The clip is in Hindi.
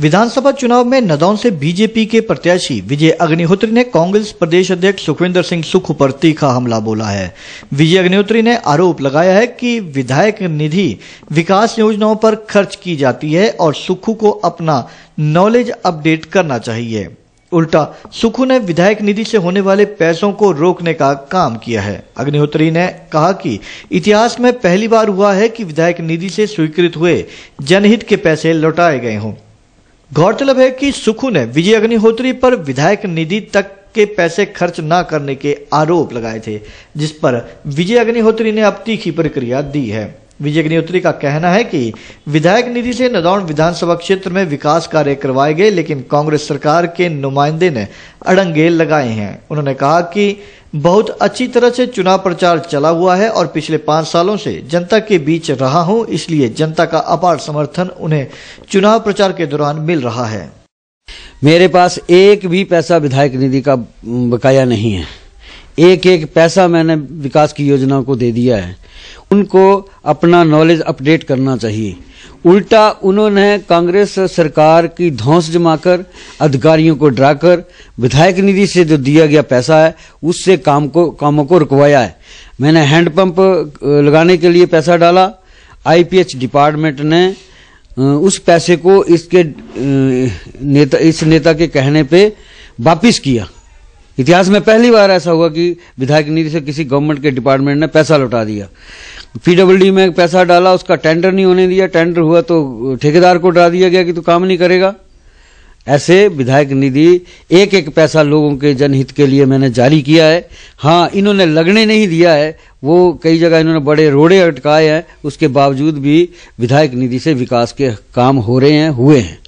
विधानसभा चुनाव में नदौन से बीजेपी के प्रत्याशी विजय अग्निहोत्री ने कांग्रेस प्रदेश अध्यक्ष सुखविंदर सिंह सुख पर तीखा हमला बोला है विजय अग्निहोत्री ने आरोप लगाया है कि विधायक निधि विकास योजनाओं पर खर्च की जाती है और सुखू को अपना नॉलेज अपडेट करना चाहिए उल्टा सुखू ने विधायक निधि से होने वाले पैसों को रोकने का काम किया है अग्निहोत्री ने कहा कि इतिहास में पहली बार हुआ है कि विधायक निधि से स्वीकृत हुए जनहित के पैसे लौटाए गए हों गौरतलब है कि सुखू ने विजय अग्निहोत्री पर विधायक निधि तक के पैसे खर्च ना करने के आरोप लगाए थे जिस पर विजय अग्निहोत्री ने अब तीखी प्रक्रिया दी है विजय अग्निहोत्री का कहना है कि विधायक निधि से नदौन विधानसभा क्षेत्र में विकास कार्य करवाए गए लेकिन कांग्रेस सरकार के नुमाइंदे ने अड़ंगे लगाए हैं उन्होंने कहा कि बहुत अच्छी तरह से चुनाव प्रचार चला हुआ है और पिछले पांच सालों से जनता के बीच रहा हूं इसलिए जनता का अपार समर्थन उन्हें चुनाव प्रचार के दौरान मिल रहा है मेरे पास एक भी पैसा विधायक निधि का बकाया नहीं है एक एक पैसा मैंने विकास की योजना को दे दिया है उनको अपना नॉलेज अपडेट करना चाहिए उल्टा उन्होंने कांग्रेस सरकार की धौंस जमाकर अधिकारियों को डराकर विधायक निधि से जो दिया गया पैसा है उससे काम को कामों को रुकवाया है मैंने हैंडपंप लगाने के लिए पैसा डाला आईपीएच डिपार्टमेंट ने उस पैसे को इसके नेता इस नेता के कहने पे वापिस किया इतिहास में पहली बार ऐसा हुआ कि विधायक निधि से किसी गवर्नमेंट के डिपार्टमेंट ने पैसा लौटा दिया पीडब्ल्यूडी में पैसा डाला उसका टेंडर नहीं होने दिया टेंडर हुआ तो ठेकेदार को डरा दिया गया कि तू काम नहीं करेगा ऐसे विधायक निधि एक एक पैसा लोगों के जनहित के लिए मैंने जारी किया है हाँ इन्होंने लगने नहीं दिया है वो कई जगह इन्होंने बड़े रोड़े अटकाए हैं उसके बावजूद भी विधायक निधि से विकास के काम हो रहे हैं हुए हैं